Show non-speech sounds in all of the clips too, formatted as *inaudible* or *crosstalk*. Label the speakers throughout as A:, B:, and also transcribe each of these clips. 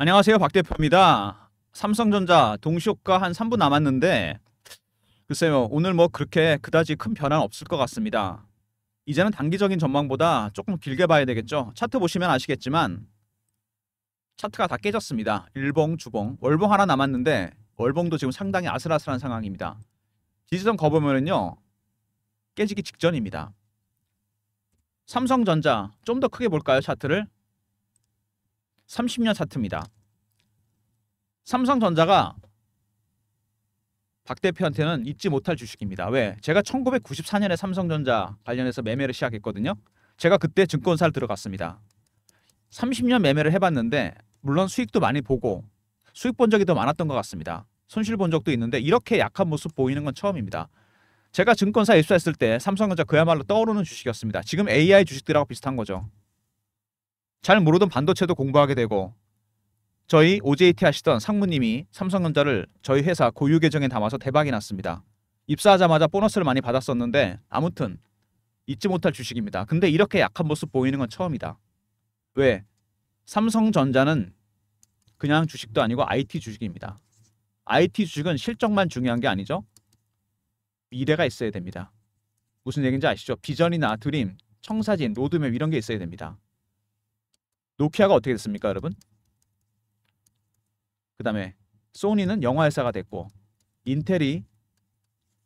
A: 안녕하세요. 박 대표입니다. 삼성전자 동시효과 한 3분 남았는데 글쎄요. 오늘 뭐 그렇게 그다지 큰 변화는 없을 것 같습니다. 이제는 단기적인 전망보다 조금 길게 봐야 되겠죠. 차트 보시면 아시겠지만 차트가 다 깨졌습니다. 일봉, 주봉, 월봉 하나 남았는데 월봉도 지금 상당히 아슬아슬한 상황입니다. 지지선 거보면은요. 깨지기 직전입니다. 삼성전자 좀 더 크게 볼까요? 차트를 30년 차트입니다. 삼성전자가 박 대표한테는 잊지 못할 주식입니다. 왜? 제가 1994년에 삼성전자 관련해서 매매를 시작했거든요. 제가 그때 증권사를 들어갔습니다. 30년 매매를 해봤는데 물론 수익도 많이 보고 수익 본 적이 더 많았던 것 같습니다. 손실 본 적도 있는데 이렇게 약한 모습 보이는 건 처음입니다. 제가 증권사에 입사했을 때 삼성전자 그야말로 떠오르는 주식이었습니다. 지금 AI 주식들하고 비슷한 거죠. 잘 모르던 반도체도 공부하게 되고 저희 OJT 하시던 상무님이 삼성전자를 저희 회사 고유 계정에 담아서 대박이 났습니다. 입사하자마자 보너스를 많이 받았었는데 아무튼 잊지 못할 주식입니다. 근데 이렇게 약한 모습 보이는 건 처음이다. 왜? 삼성전자는 그냥 주식도 아니고 IT 주식입니다. IT 주식은 실적만 중요한 게 아니죠. 미래가 있어야 됩니다. 무슨 얘기인지 아시죠? 비전이나 드림, 청사진, 로드맵 이런 게 있어야 됩니다. 노키아가 어떻게 됐습니까, 여러분? 그 다음에 소니는 영화회사가 됐고 인텔이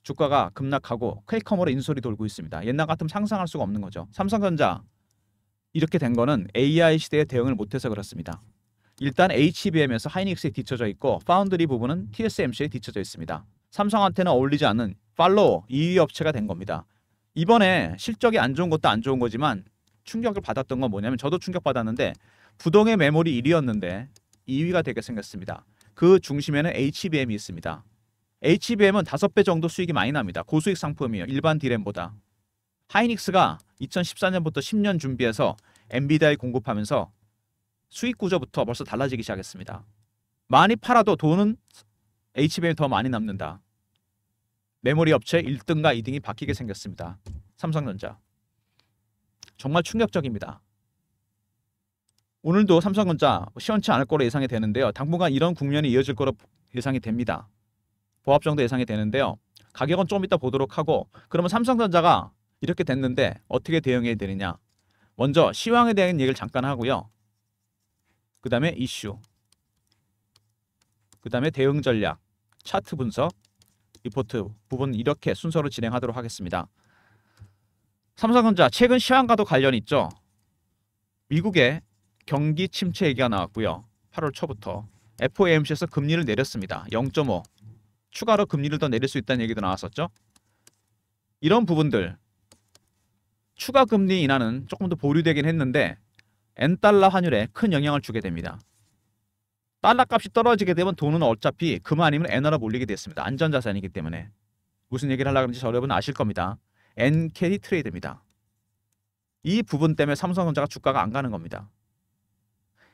A: 주가가 급락하고 퀘이컴으로 인솔이 돌고 있습니다. 옛날 같으면 상상할 수가 없는 거죠. 삼성전자 이렇게 된 거는 AI 시대에 대응을 못해서 그렇습니다. 일단 HBM에서 하이닉스에 뒤쳐져 있고 파운드리 부분은 TSMC에 뒤쳐져 있습니다. 삼성한테는 어울리지 않는 팔로우 2위 업체가 된 겁니다. 이번에 실적이 안 좋은 것도 안 좋은 거지만 충격을 받았던 건 뭐냐면 저도 충격받았는데 부동의 메모리 1위였는데 2위가 되게 생겼습니다. 그 중심에는 HBM이 있습니다. HBM은 5배 정도 수익이 많이 납니다. 고수익 상품이에요. 일반 디램보다. 하이닉스가 2014년부터 10년 준비해서 엔비디아에 공급하면서 수익 구조부터 벌써 달라지기 시작했습니다. 많이 팔아도 돈은 HBM이 더 많이 남는다. 메모리 업체 1등과 2등이 바뀌게 생겼습니다. 삼성전자. 정말 충격적입니다. 오늘도 삼성전자 시원치 않을 거로 예상이 되는데요. 당분간 이런 국면이 이어질 거로 예상이 됩니다. 보합정도 예상이 되는데요. 가격은 좀 이따 보도록 하고 그러면 삼성전자가 이렇게 됐는데 어떻게 대응해야 되느냐. 먼저 시황에 대한 얘기를 잠깐 하고요. 그 다음에 이슈, 그 다음에 대응 전략, 차트 분석, 리포트 부분 이렇게 순서로 진행하도록 하겠습니다. 삼성전자 최근 시황과도 관련 있죠. 미국의 경기 침체 얘기가 나왔고요. 8월 초부터 FOMC에서 금리를 내렸습니다. 0.5 추가로 금리를 더 내릴 수 있다는 얘기도 나왔었죠. 이런 부분들 추가 금리 인하는 조금 더 보류되긴 했는데 엔달러 환율에 큰 영향을 주게 됩니다. 달러 값이 떨어지게 되면 돈은 어차피 금 아니면 엔화로 몰리게 됐습니다. 안전자산이기 때문에 무슨 얘기를 하려고 하는지 여러분 아실 겁니다. NK 트레이드입니다. 이 부분 때문에 삼성전자가 주가가 안 가는 겁니다.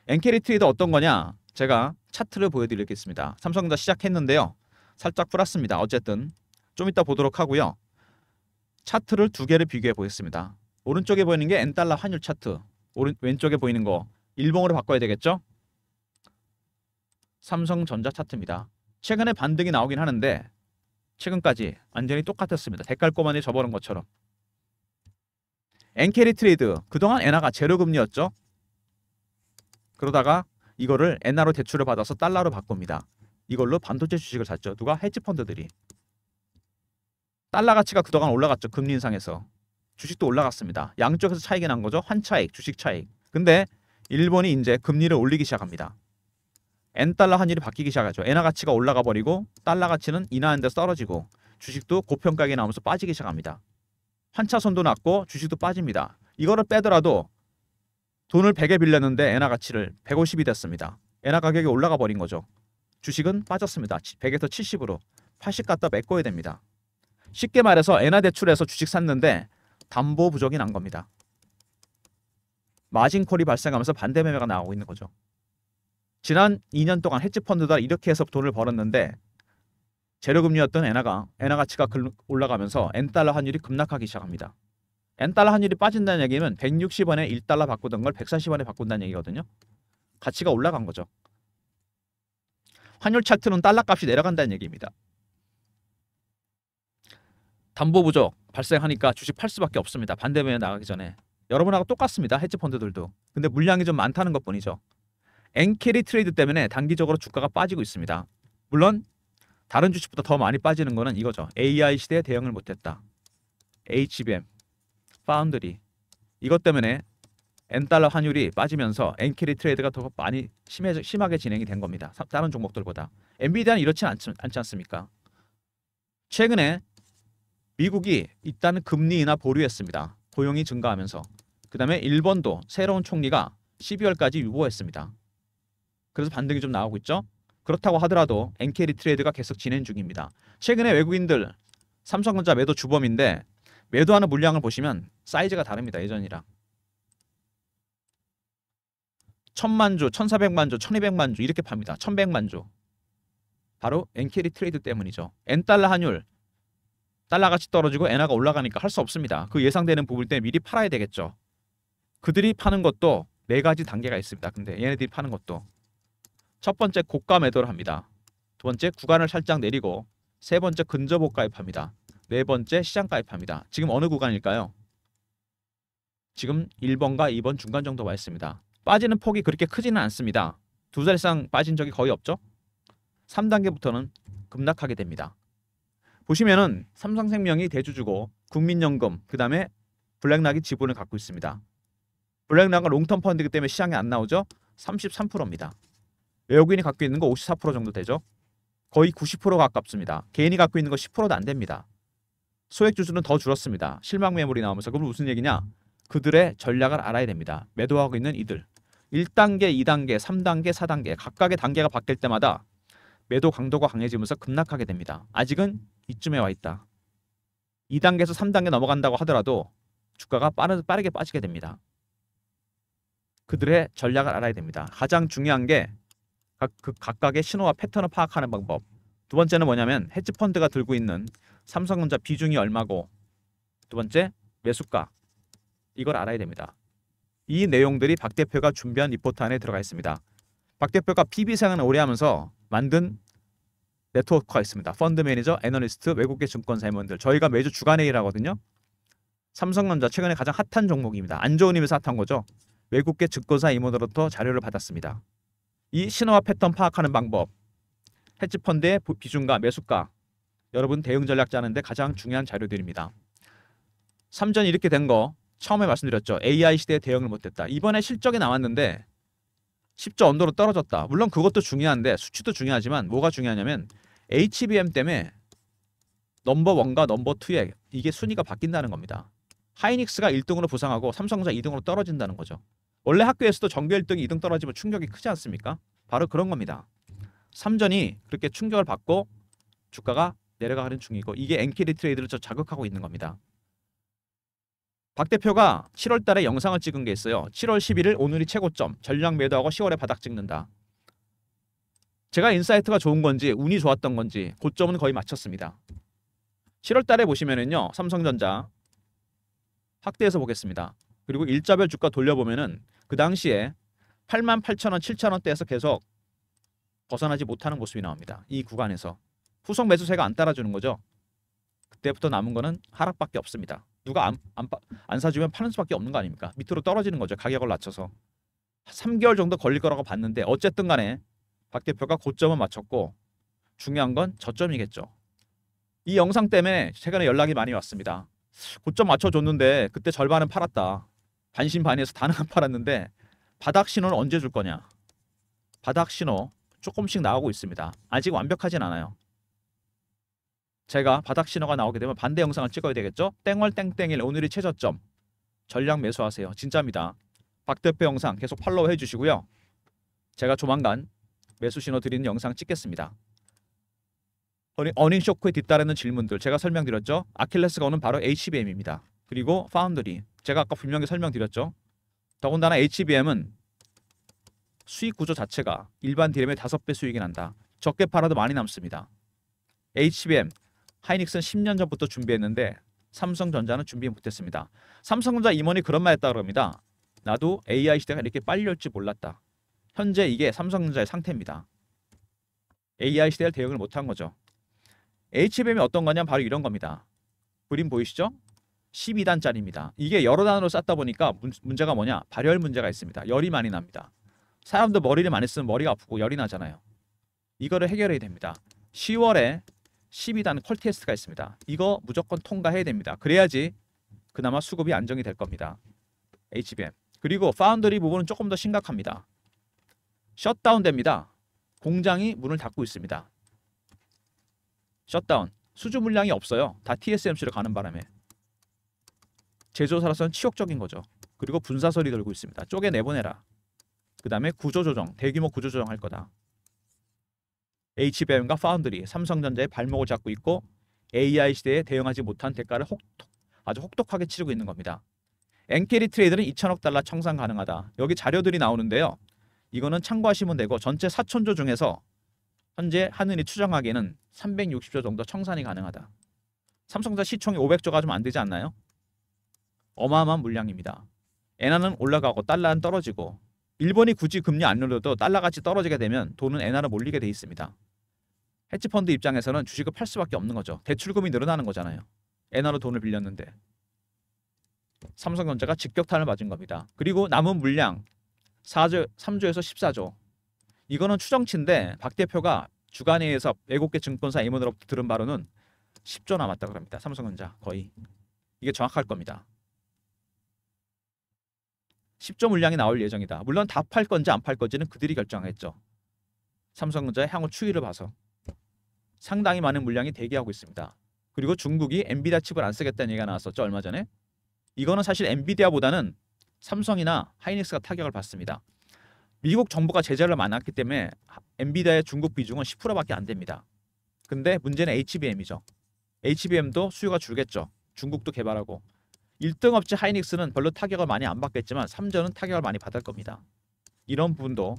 A: NK 트레이드 어떤 거냐? 제가 차트를 보여드리겠습니다. 삼성전자 시작했는데요. 살짝 풀었습니다. 어쨌든 좀 이따 보도록 하고요. 차트를 두 개를 비교해 보겠습니다. 오른쪽에 보이는 게 엔달러 환율 차트. 오른, 왼쪽에 보이는 거 일봉으로 바꿔야 되겠죠? 삼성전자 차트입니다. 최근에 반등이 나오긴 하는데 최근까지 완전히 똑같았습니다. 대깔 꼬만이 저버는 것처럼. 엔캐리 트레이드. 그동안 엔화가 제로금리였죠. 그러다가 이거를 엔화로 대출을 받아서 달러로 바꿉니다. 이걸로 반도체 주식을 샀죠. 누가? 헤지펀드들이. 달러 가치가 그동안 올라갔죠. 금리 인상에서. 주식도 올라갔습니다. 양쪽에서 차익이 난 거죠. 환차익, 주식 차익. 근데 일본이 이제 금리를 올리기 시작합니다. N 달러 환율이 바뀌기 시작하죠. 엔화 가치가 올라가 버리고 달러 가치는 인하하는 데 떨어지고 주식도 고평가에 나오면서 빠지기 시작합니다. 환차손도 낮고 주식도 빠집니다. 이거를 빼더라도 돈을 100에 빌렸는데 엔화 가치를 150이 됐습니다. 엔화 가격이 올라가 버린 거죠. 주식은 빠졌습니다. 100에서 70으로 80 갖다 메꿔야 됩니다. 쉽게 말해서 엔화 대출에서 주식 샀는데 담보 부족이 난 겁니다. 마진콜이 발생하면서 반대 매매가 나오고 있는 거죠. 지난 2년 동안 헤지펀드다 이렇게 해서 돈을 벌었는데 재료금리였던 엔화가 엔화 가치가 올라가면서 엔달러 환율이 급락하기 시작합니다. 엔달러 환율이 빠진다는 얘기는 160원에 1달러 바꾸던 걸 140원에 바꾼다는 얘기거든요. 가치가 올라간 거죠. 환율 차트는 달러값이 내려간다는 얘기입니다. 담보 부족 발생하니까 주식 팔 수밖에 없습니다. 반대면에 나가기 전에. 여러분하고 똑같습니다. 헤지펀드들도. 근데 물량이 좀 많다는 것뿐이죠. 엔캐리 트레이드 때문에 단기적으로 주가가 빠지고 있습니다. 물론 다른 주식보다 더 많이 빠지는 거는 이거죠. AI 시대에 대응을 못했다. HBM, 파운드리 이것 때문에 엔달러 환율이 빠지면서 엔캐리 트레이드가 더 많이 심해, 심하게 진행이 된 겁니다. 다른 종목들보다. 엔비디아는 이렇지 않지, 않지 않습니까? 최근에 미국이 일단 금리 인하 보류했습니다. 고용이 증가하면서. 그 다음에 일본도 새로운 총리가 12월까지 유보했습니다. 그래서 반등이 좀 나오고 있죠. 그렇다고 하더라도 NK리 트레이드가 계속 진행 중입니다. 최근에 외국인들 삼성전자 매도 주범인데 매도하는 물량을 보시면 사이즈가 다릅니다. 예전이랑. 천만 주, 천사백만 주, 천이백만 주 이렇게 팝니다. 천백만 주. 바로 엔캐리 트레이드 때문이죠. 엔달러 환율 달러 가치 떨어지고 엔화가 올라가니까 할 수 없습니다. 그 예상되는 부분 때 미리 팔아야 되겠죠. 그들이 파는 것도 네 가지 단계가 있습니다. 근데 얘네들이 파는 것도 첫 번째 고가 매도를 합니다. 두 번째 구간을 살짝 내리고 세 번째 근접복 가입합니다. 네 번째 시장 가입합니다. 지금 어느 구간일까요? 지금 1번과 2번 중간 정도 와 있습니다. 빠지는 폭이 그렇게 크지는 않습니다. 두 달 이상 빠진 적이 거의 없죠? 3단계부터는 급락하게 됩니다. 보시면은 삼성생명이 대주주고 국민연금 그 다음에 블랙락이 지분을 갖고 있습니다. 블랙락은 롱텀 펀드이기 때문에 시장에 안 나오죠? 33%입니다. 외국인이 갖고 있는 거 54% 정도 되죠. 거의 90% 가깝습니다. 개인이 갖고 있는 거 10%도 안 됩니다. 소액 주주는 더 줄었습니다. 실망 매물이 나오면서 그럼 무슨 얘기냐? 그들의 전략을 알아야 됩니다. 매도하고 있는 이들. 1단계, 2단계, 3단계, 4단계 각각의 단계가 바뀔 때마다 매도 강도가 강해지면서 급락하게 됩니다. 아직은 이쯤에 와 있다. 2단계에서 3단계 넘어간다고 하더라도 주가가 빠르, 빠르게 빠지게 됩니다. 그들의 전략을 알아야 됩니다. 가장 중요한 게 각, 그 각각의 신호와 패턴을 파악하는 방법 두 번째는 뭐냐면 헤지펀드가 들고 있는 삼성전자 비중이 얼마고 두 번째 매수가 이걸 알아야 됩니다. 이 내용들이 박 대표가 준비한 리포트 안에 들어가 있습니다. 박 대표가 PB생활을 오래 하면서 만든 네트워크가 있습니다. 펀드 매니저, 애널리스트, 외국계 증권사 임원들 저희가 매주 주간에 일하거든요. 삼성전자 최근에 가장 핫한 종목입니다. 안 좋은 의미에서 핫한 거죠. 외국계 증권사 임원으로부터 자료를 받았습니다. 이신화와 패턴 파악하는 방법, 해지 펀드의 비중과 매수가, 여러분 대응 전략 짜는데 가장 중요한 자료들입니다. 3전 이렇게 된 거 처음에 말씀드렸죠. AI 시대에 대응을 못했다. 이번에 실적이 나왔는데 10조 언더로 떨어졌다. 물론 그것도 중요한데 수치도 중요하지만 뭐가 중요하냐면 HBM 때문에 넘버 1과 넘버 2에 이게 순위가 바뀐다는 겁니다. 하이닉스가 1등으로 부상하고 삼성전자 2등으로 떨어진다는 거죠. 원래 학교에서도 전교 1등 2등 떨어지면 충격이 크지 않습니까? 바로 그런 겁니다. 삼전이 그렇게 충격을 받고 주가가 내려가는 중이고 이게 엔키리 트레이드를 저 자극하고 있는 겁니다. 박 대표가 7월 달에 영상을 찍은 게 있어요. 7월 11일 오늘이 최고점 전량 매도하고 10월에 바닥 찍는다. 제가 인사이트가 좋은 건지 운이 좋았던 건지 고점은 거의 맞췄습니다. 7월 달에 보시면은요. 삼성전자 확대해서 보겠습니다. 그리고 일자별 주가 돌려보면은 그 당시에 8만 8천 원, 7천 원대에서 계속 벗어나지 못하는 모습이 나옵니다. 이 구간에서 후속 매수세가 안 따라주는 거죠. 그때부터 남은 거는 하락밖에 없습니다. 누가 안, 안, 안 사주면 파는 수밖에 없는 거 아닙니까? 밑으로 떨어지는 거죠. 가격을 낮춰서 3개월 정도 걸릴 거라고 봤는데 어쨌든 간에 박 대표가 고점을 맞췄고 중요한 건 저점이겠죠. 이 영상 때문에 최근에 연락이 많이 왔습니다. 고점 맞춰줬는데 그때 절반은 팔았다. 반신반의해서 다는 안 *laughs* 팔았는데 바닥 신호는 언제 줄 거냐? 바닥 신호 조금씩 나오고 있습니다. 아직 완벽하진 않아요. 제가 바닥 신호가 나오게 되면 반대 영상을 찍어야 되겠죠? 땡월 땡땡일 오늘이 최저점. 전략 매수하세요. 진짜입니다. 박 대표 영상 계속 팔로우 해주시고요. 제가 조만간 매수 신호 드리는 영상 찍겠습니다. 어닝, 어닝 쇼크에 뒤따르는 질문들 제가 설명드렸죠? 아킬레스건은 바로 HBM입니다. 그리고 파운드리 제가 아까 분명히 설명드렸죠. 더군다나 HBM은 수익 구조 자체가 일반 디램의 5배 수익이 난다. 적게 팔아도 많이 남습니다. HBM, 하이닉스는 10년 전부터 준비했는데 삼성전자는 준비 못했습니다. 삼성전자 임원이 그런 말 했다고 합니다. 나도 AI 시대가 이렇게 빨리 올지 몰랐다. 현재 이게 삼성전자의 상태입니다. AI 시대에 대응을 못한 거죠. HBM이 어떤 거냐 바로 이런 겁니다. 그림 보이시죠? 12단짜리입니다. 이게 여러 단으로 쌓다 보니까 문, 제가 뭐냐? 발열 문제가 있습니다. 열이 많이 납니다. 사람도 머리를 많이 쓰면 머리가 아프고 열이 나잖아요. 이거를 해결해야 됩니다. 10월에 12단 퀄 테스트가 있습니다. 이거 무조건 통과해야 됩니다. 그래야지 그나마 수급이 안정이 될 겁니다. HBM. 그리고 파운드리 부분은 조금 더 심각합니다. 셧다운 됩니다. 공장이 문을 닫고 있습니다. 셧다운. 수주 물량이 없어요. 다 TSMC로 가는 바람에. 제조사로서는 치욕적인 거죠. 그리고 분사설이 돌고 있습니다. 쪼개 내보내라. 그 다음에 구조조정, 대규모 구조조정할 거다. HBM과 파운드리, 삼성전자의 발목을 잡고 있고 AI 시대에 대응하지 못한 대가를 혹독, 아주 혹독하게 치르고 있는 겁니다. 엔케리 트레이드는 2천억 달러 청산 가능하다. 여기 자료들이 나오는데요. 이거는 참고하시면 되고 전체 4천조 중에서 현재 하늘이 추정하기에는 360조 정도 청산이 가능하다. 삼성전자 시총이 500조가 좀 안 되지 않나요? 어마어마한 물량입니다. 엔화는 올라가고 달러는 떨어지고 일본이 굳이 금리 안 올려도 달러같이 떨어지게 되면 돈은 엔화로 몰리게 돼 있습니다. 헤지펀드 입장에서는 주식을 팔 수밖에 없는 거죠. 대출금이 늘어나는 거잖아요. 엔화로 돈을 빌렸는데 삼성전자가 직격탄을 맞은 겁니다. 그리고 남은 물량 4조, 3조에서 14조 이거는 추정치인데 박 대표가 주간에의해서 외국계 증권사 임원으로부터 들은 바로는 10조 남았다고 합니다. 삼성전자 거의 이게 정확할 겁니다. 10조 물량이 나올 예정이다. 물론 다 팔 건지 안 팔 건지는 그들이 결정했죠. 삼성전자 향후 추이를 봐서 상당히 많은 물량이 대기하고 있습니다. 그리고 중국이 엔비디아 칩을 안 쓰겠다는 얘기가 나왔었죠. 얼마 전에. 이거는 사실 엔비디아보다는 삼성이나 하이닉스가 타격을 받습니다. 미국 정부가 제재를 많았기 때문에 엔비디아의 중국 비중은 10%밖에 안 됩니다. 근데 문제는 HBM이죠. HBM도 수요가 줄겠죠. 중국도 개발하고 1등 업체 하이닉스는 별로 타격을 많이 안 받겠지만 3전은 타격을 많이 받을 겁니다. 이런 부분도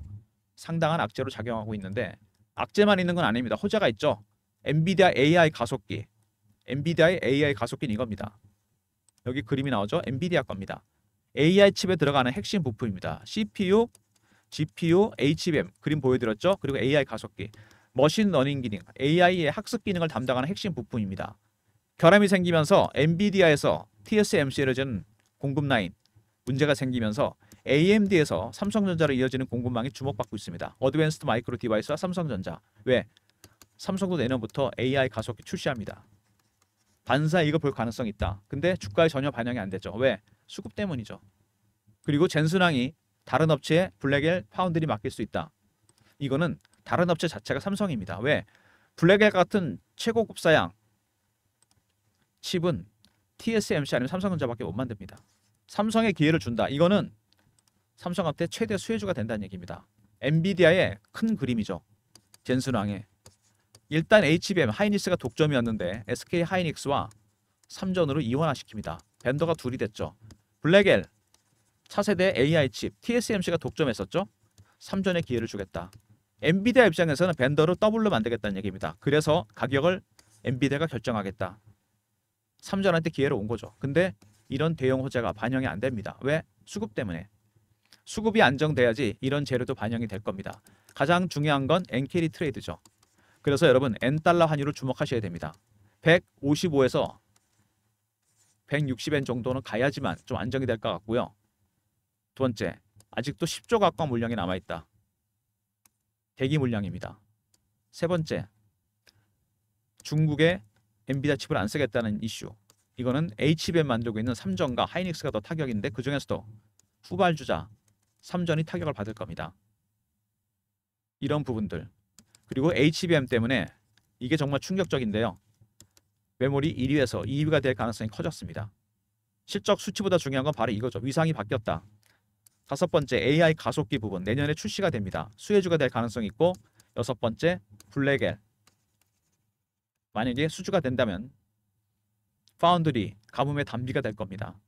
A: 상당한 악재로 작용하고 있는데 악재만 있는 건 아닙니다. 호재가 있죠. 엔비디아 AI 가속기. 엔비디아의 AI 가속기는 이겁니다. 여기 그림이 나오죠. 엔비디아 겁니다. AI 칩에 들어가는 핵심 부품입니다. CPU, GPU, HBM 그림 보여드렸죠. 그리고 AI 가속기. 머신러닝 기능, AI의 학습 기능을 담당하는 핵심 부품입니다. 결함이 생기면서 엔비디아에서 TSMC를 로 공급 라인 문제가 생기면서 AMD에서 삼성전자로 이어지는 공급망이 주목받고 있습니다. 어드밴스드 마이크로 디바이스와 삼성전자. 왜? 삼성도 내년부터 AI 가속기 출시합니다. 반사 이거 볼 가능성 이 있다. 근데 주가에 전혀 반영이 안 되죠. 왜? 수급 때문이죠. 그리고 젠슨왕이 다른 업체에 블랙엘 파운드리 맡길 수 있다. 이거는 다른 업체 자체가 삼성입니다. 왜? 블랙엘 같은 최고급 사양 칩은 TSMC 아니면 삼성전자밖에 못 만듭니다. 삼성에 기회를 준다. 이거는 삼성한테 최대 수혜주가 된다는 얘기입니다. 엔비디아의 큰 그림이죠. 젠순왕의 일단 HBM 하이닉스가 독점이었는데 SK 하이닉스와 삼전으로 이원화시킵니다. 벤더가 둘이 됐죠. 블랙엘 차세대 AI 칩 TSMC가 독점했었죠. 삼전의 기회를 주겠다. 엔비디아 입장에서는 벤더를 더블로 만들겠다는 얘기입니다. 그래서 가격을 엔비디아가 결정하겠다. 3전한테 기회를 온 거죠. 근데 이런 대형 호재가 반영이 안 됩니다. 왜? 수급 때문에. 수급이 안정돼야지 이런 재료도 반영이 될 겁니다. 가장 중요한 건 NKD 트레이드죠. 그래서 여러분 엔달러 환율을 주목하셔야 됩니다. 155에서 160엔 정도는 가야지만 좀 안정이 될 것 같고요. 두 번째, 아직도 10조 가까운 물량이 남아있다. 대기 물량입니다. 세 번째, 중국의 엔비디아 칩을 안 쓰겠다는 이슈. 이거는 HBM 만들고 있는 삼전과 하이닉스가 더 타격인데 그 중에서도 후발주자 삼전이 타격을 받을 겁니다. 이런 부분들. 그리고 HBM 때문에 이게 정말 충격적인데요. 메모리 1위에서 2위가 될 가능성이 커졌습니다. 실적 수치보다 중요한 건 바로 이거죠. 위상이 바뀌었다. 다섯 번째 AI 가속기 부분 내년에 출시가 됩니다. 수혜주가 될 가능성이 있고 여섯 번째 블랙엘 만약에 수주가 된다면 파운드리 가뭄의 단비가 될 겁니다.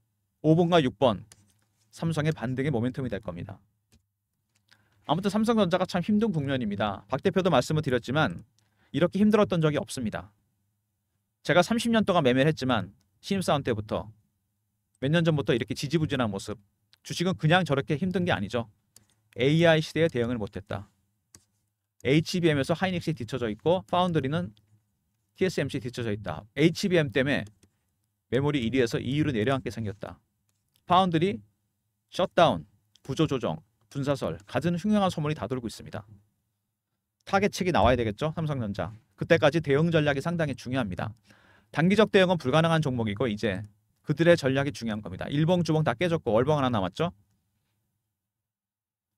A: 5번과 6번 삼성의 반등의 모멘텀이 될 겁니다. 아무튼 삼성전자가 참 힘든 국면입니다. 박 대표도 말씀을 드렸지만 이렇게 힘들었던 적이 없습니다. 제가 30년 동안 매매를 했지만 신입사원 때부터 몇 년 전부터 이렇게 지지부진한 모습 주식은 그냥 저렇게 힘든 게 아니죠. AI 시대에 대응을 못했다. HBM에서 하이닉스에 뒤쳐져 있고 파운드리는 TSMC 뒤쳐져 있다. HBM 때문에 메모리 1위에서 2위로 내려앉게 생겼다. 파운드리 셧다운, 구조 조정, 분사설, 갖은 흉흉한 소문이 다 돌고 있습니다. 타겟책이 나와야 되겠죠? 삼성전자. 그때까지 대응 전략이 상당히 중요합니다. 단기적 대응은 불가능한 종목이고 이제 그들의 전략이 중요한 겁니다. 일봉주봉 다 깨졌고 월봉 하나 남았죠?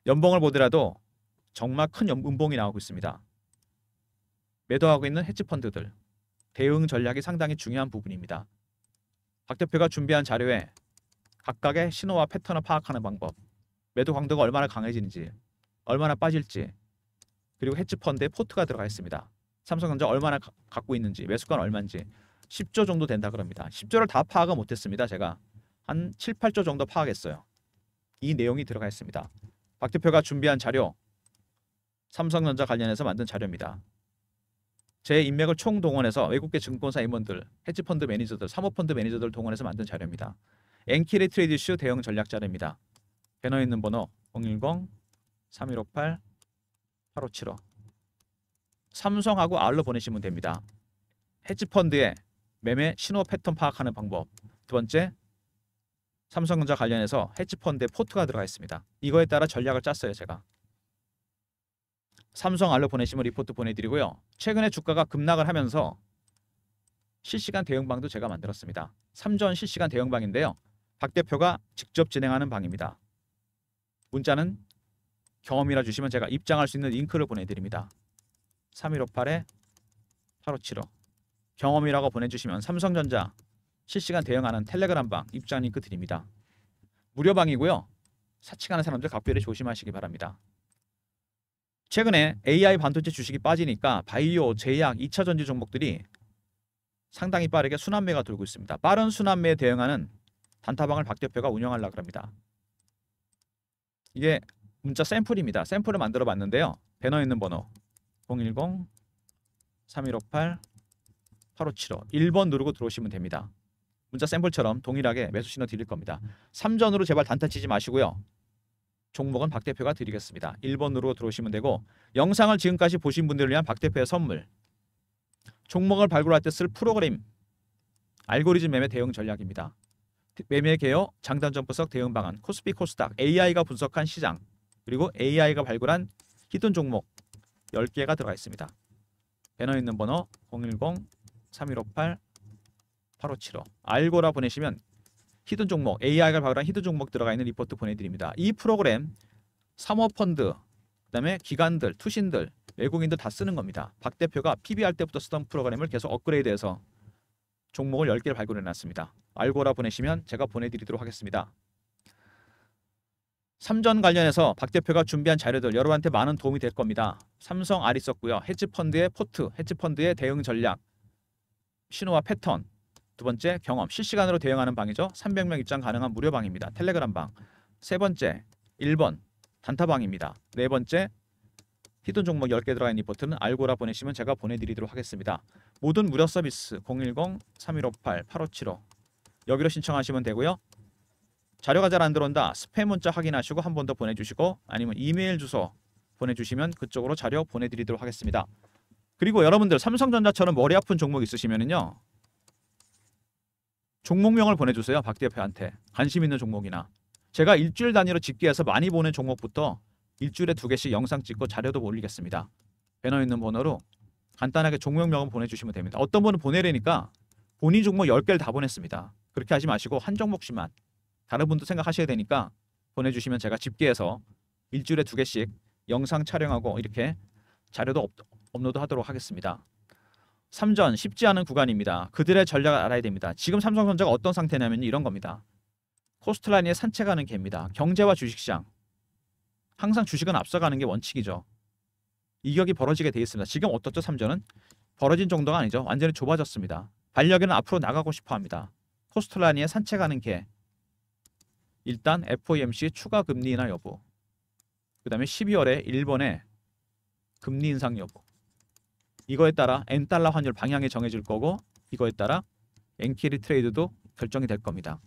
A: 연봉을 보더라도 정말 큰 연봉이 나오고 있습니다. 매도하고 있는 헤지펀드들 대응 전략이 상당히 중요한 부분입니다. 박 대표가 준비한 자료에 각각의 신호와 패턴을 파악하는 방법, 매도 강도가 얼마나 강해지는지, 얼마나 빠질지, 그리고 헤지펀드의 포트가 들어가 있습니다. 삼성전자 얼마나 가, 갖고 있는지, 매수가 얼마인지 10조 정도 된다 그럽니다. 10조를 다파악은 못했습니다. 제가 한 7, 8조 정도 파악했어요. 이 내용이 들어가 있습니다. 박 대표가 준비한 자료, 삼성전자 관련해서 만든 자료입니다. 제 인맥을 총동원해서 외국계 증권사 임원들, 헤지펀드 매니저들, 사모펀드 매니저들 동원해서 만든 자료입니다. 엔키리 트레이드 슈 대형 전략 자료입니다. 배너 있는 번호 010-3158-8575 삼성하고 알로 보내시면 됩니다. 헤지펀드의 매매 신호 패턴 파악하는 방법 두 번째 삼성전자 관련해서 헤지펀드에 포트가 들어가 있습니다. 이거에 따라 전략을 짰어요 제가. 삼성 알로 보내시면 리포트 보내드리고요. 최근에 주가가 급락을 하면서 실시간 대응방도 제가 만들었습니다. 3전 실시간 대응방인데요. 박 대표가 직접 진행하는 방입니다. 문자는 경험이라 주시면 제가 입장할 수 있는 링크를 보내드립니다. 3158에 8575 경험이라고 보내주시면 삼성전자 실시간 대응하는 텔레그램 방 입장 링크 드립니다. 무료 방이고요. 사칭하는 사람들 각별히 조심하시기 바랍니다. 최근에 AI 음. 반도체 주식이 빠지니까 바이오, 제약, 2차 전지 종목들이 상당히 빠르게 순환매가 돌고 있습니다. 빠른 순환매에 대응하는 단타방을 박 대표가 운영하려고 합니다. 이게 문자 샘플입니다. 샘플을 만들어 봤는데요. 배너 있는 번호 010 3158 8575 1번 누르고 들어오시면 됩니다. 문자 샘플처럼 동일하게 매수 신호 드릴 겁니다. 3전으로 제발 단타 치지 마시고요. 종목은 박 대표가 드리겠습니다. 1번으로 들어오시면 되고 영상을 지금까지 보신 분들을 위한 박 대표의 선물 종목을 발굴할 때 쓸 프로그램 알고리즘 매매 대응 전략입니다. 매매 개요, 장단 점프석 대응 방안, 코스피 코스닥, AI가 분석한 시장, 그리고 AI가 발굴한 히든 종목 10개가 들어가 있습니다. 배너 있는 번호 010-3158-8575 알고라 보내시면 히든 종목 AI가 발굴한 히든 종목 들어가 있는 리포트 보내드립니다. 이 프로그램 사모펀드 그다음에 기관들 투신들 외국인들 다 쓰는 겁니다. 박 대표가 PBR 때부터 쓰던 프로그램을 계속 업그레이드해서 종목을 10개를 발굴해 놨습니다. 알고라 보내시면 제가 보내드리도록 하겠습니다. 삼전 관련해서 박 대표가 준비한 자료들 여러분한테 많은 도움이 될 겁니다. 삼성 알 있었고요. 헤지펀드의 포트, 헤지펀드의 대응 전략, 신호와 패턴, 두 번째 경험 실시간으로 대응하는 방이죠. 300명 입장 가능한 무료 방입니다. 텔레그램 방. 세 번째 1번 단타방입니다. 네 번째 히든 종목 10개 들어가 있는 리포트는 알고라 보내시면 제가 보내드리도록 하겠습니다. 모든 무료 서비스 010-3158-8575 여기로 신청하시면 되고요. 자료가 잘 안 들어온다. 스팸 문자 확인하시고 한 번 더 보내주시고 아니면 이메일 주소 보내주시면 그쪽으로 자료 보내드리도록 하겠습니다. 그리고 여러분들 삼성전자처럼 머리 아픈 종목 있으시면은요. 종목명을 보내주세요. 박 대표한테. 관심 있는 종목이나. 제가 일주일 단위로 집계해서 많이 보는 종목부터 일주일에 두 개씩 영상 찍고 자료도 올리겠습니다. 배너 있는 번호로 간단하게 종목명을 보내주시면 됩니다. 어떤 분은 보내려니까 본인 종목 10개를 다 보냈습니다. 그렇게 하지 마시고 한 종목씩만 다른 분도 생각하셔야 되니까 보내주시면 제가 집계해서 일주일에 두 개씩 영상 촬영하고 이렇게 자료도 업로드하도록 하겠습니다. 3전 쉽지 않은 구간입니다. 그들의 전략을 알아야 됩니다. 지금 삼성전자가 어떤 상태냐면 이런 겁니다. 코스트라인에 산책하는 개입니다. 경제와 주식시장. 항상 주식은 앞서가는 게 원칙이죠. 이격이 벌어지게 돼 있습니다. 지금 어떻죠? 3전은 벌어진 정도가 아니죠. 완전히 좁아졌습니다. 반려견은 앞으로 나가고 싶어합니다. 코스트라니에 산책하는 개. 일단 FOMC 추가 금리 인하 여부. 그 다음에 12월에 일본의 금리 인상 여부. 이거에 따라 엔 달러 환율 방향이 정해질 거고 이거에 따라 N 키리 트레이드도 결정이 될 겁니다.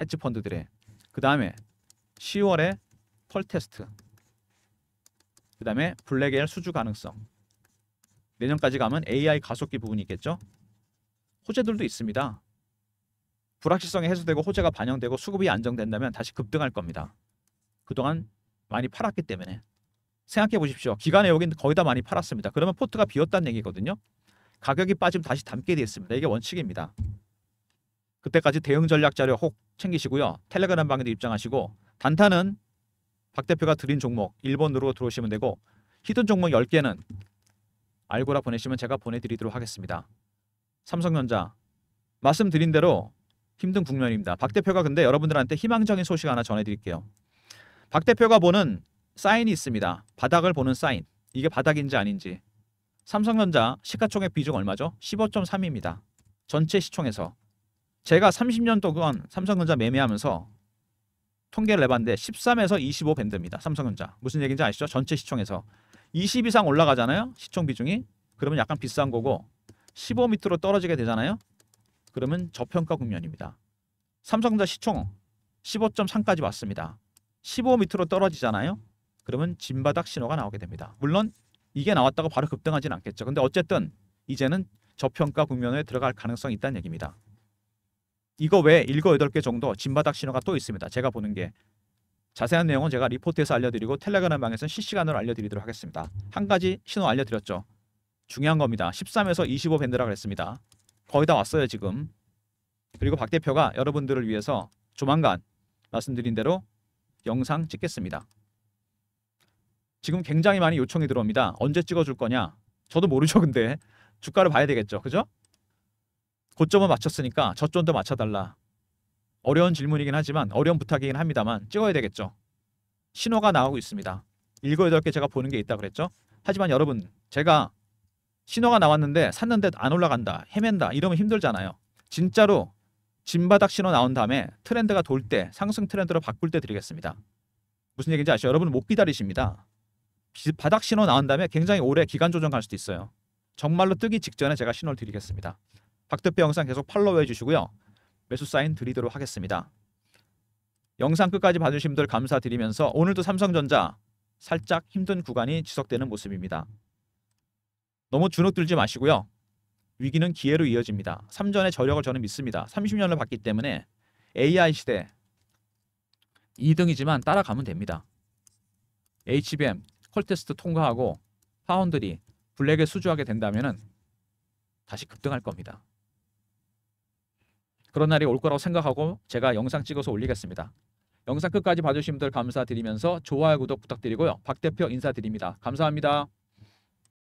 A: 헤지 펀드들의 그 다음에 10월에 펄 테스트 그 다음에 블랙엘 수주 가능성 내년까지 가면 AI 가속기 부분이 있겠죠. 호재들도 있습니다. 불확실성이 해소되고 호재가 반영되고 수급이 안정된다면 다시 급등할 겁니다. 그동안 많이 팔았기 때문에 생각해 보십시오. 기간에 여긴 거의 다 많이 팔았습니다. 그러면 포트가 비었다는 얘기거든요. 가격이 빠지면 다시 담게 되어 습니다 이게 원칙입니다. 그때까지 대응 전략 자료 혹 챙기시고요. 텔레그램 방에도 입장하시고 단타는 박 대표가 드린 종목 1번으로 들어오시면 되고 히든 종목 10개는 알고라 보내시면 제가 보내드리도록 하겠습니다. 삼성전자 말씀드린 대로 힘든 국면입니다. 박 대표가 근데 여러분들한테 희망적인 소식 하나 전해드릴게요. 박 대표가 보는 사인이 있습니다. 바닥을 보는 사인. 이게 바닥인지 아닌지. 삼성전자 시가총액 비중 얼마죠? 15.3입니다. 전체 시총에서. 제가 30년 동안 삼성전자 매매하면서 통계를 내봤는데 13에서 25 밴드입니다. 삼성전자. 무슨 얘기인지 아시죠? 전체 시총에서. 20 이상 올라가잖아요. 시총 비중이. 그러면 약간 비싼 거고 15 밑으로 떨어지게 되잖아요. 그러면 저평가 국면입니다. 삼성전자 시총 15.3까지 왔습니다. 15 밑으로 떨어지잖아요. 그러면 진바닥 신호가 나오게 됩니다. 물론 이게 나왔다고 바로 급등하진 않겠죠. 근데 어쨌든 이제는 저평가 국면에 들어갈 가능성이 있다는 얘기입니다. 이거 외에 7, 8개 정도 진바닥 신호가 또 있습니다. 제가 보는 게 자세한 내용은 제가 리포트에서 알려드리고 텔레그램 방에서 실시간으로 알려드리도록 하겠습니다. 한 가지 신호 알려드렸죠. 중요한 겁니다. 13에서 25 밴드라 그랬습니다. 거의 다 왔어요 지금. 그리고 박 대표가 여러분들을 위해서 조만간 말씀드린 대로 영상 찍겠습니다. 지금 굉장히 많이 요청이 들어옵니다. 언제 찍어줄 거냐? 저도 모르죠, 근데. 주가를 봐야 되겠죠, 그죠? 고점은 맞췄으니까 저점도 맞춰달라. 어려운 질문이긴 하지만 어려운 부탁이긴 합니다만 찍어야 되겠죠. 신호가 나오고 있습니다. 7, 8개 제가 보는 게 있다 그랬죠? 하지만 여러분 제가 신호가 나왔는데 샀는데 안 올라간다, 헤맨다 이러면 힘들잖아요. 진짜로 진바닥 신호 나온 다음에 트렌드가 돌 때 상승 트렌드로 바꿀 때 드리겠습니다. 무슨 얘기인지 아시죠? 여러분 못 기다리십니다. 바닥 신호 나온 다음에 굉장히 오래 기간 조정 갈 수도 있어요. 정말로 뜨기 직전에 제가 신호를 드리겠습니다. 박대표 영상 계속 팔로우 해주시고요. 매수 사인 드리도록 하겠습니다. 영상 끝까지 봐주신 분들 감사드리면서 오늘도 삼성전자 살짝 힘든 구간이 지속되는 모습입니다. 너무 주눅 들지 마시고요. 위기는 기회로 이어집니다. 3전의 저력을 저는 믿습니다. 30년을 봤기 때문에 AI 시대 2등이지만 따라가면 됩니다. HBM 펄 테스트 통과하고 파운드리 블랙에 수주하게 된다면은 다시 급등할 겁니다. 그런 날이 올 거라고 생각하고 제가 영상 찍어서 올리겠습니다. 영상 끝까지 봐주신 분들 감사드리면서 좋아요 구독 부탁드리고요. 박 대표 인사드립니다. 감사합니다.